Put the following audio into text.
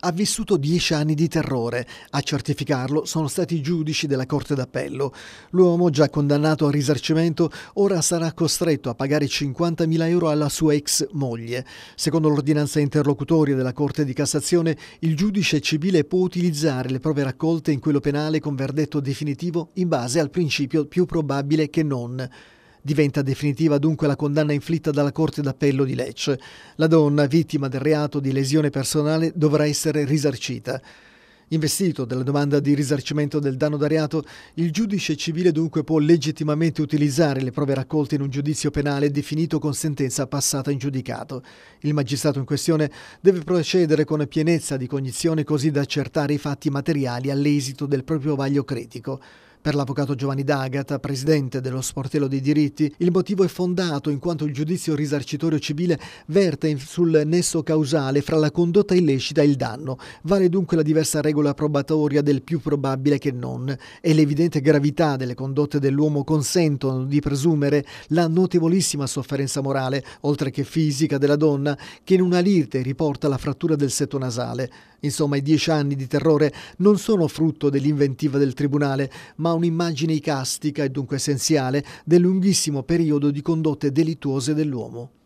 ha vissuto dieci anni di terrore. A certificarlo sono stati i giudici della Corte d'Appello. L'uomo, già condannato a risarcimento, ora sarà costretto a pagare 50.000 euro alla sua ex moglie. Secondo l'ordinanza interlocutoria della Corte di Cassazione, il giudice civile può utilizzare le prove raccolte in quello penale con verdetto definitivo in base al principio più probabile che non. Diventa definitiva dunque la condanna inflitta dalla Corte d'Appello di Lecce. La donna, vittima del reato di lesione personale, dovrà essere risarcita. Investito della domanda di risarcimento del danno da reato, il giudice civile dunque può legittimamente utilizzare le prove raccolte in un giudizio penale definito con sentenza passata in giudicato. Il magistrato in questione deve procedere con pienezza di cognizione così da accertare i fatti materiali all'esito del proprio vaglio critico. Per l'avvocato Giovanni D'Agata, presidente dello Sportello dei diritti, il motivo è fondato in quanto il giudizio risarcitorio civile verte sul nesso causale fra la condotta illecita e il danno. Vale dunque la diversa regola probatoria del più probabile che non e l'evidente gravità delle condotte dell'uomo consentono di presumere la notevolissima sofferenza morale, oltre che fisica, della donna che in una lite riporta la frattura del setto nasale. Insomma, i dieci anni di terrore non sono frutto dell'inventiva del tribunale, ma ma un'immagine icastica e dunque essenziale del lunghissimo periodo di condotte delittuose dell'uomo.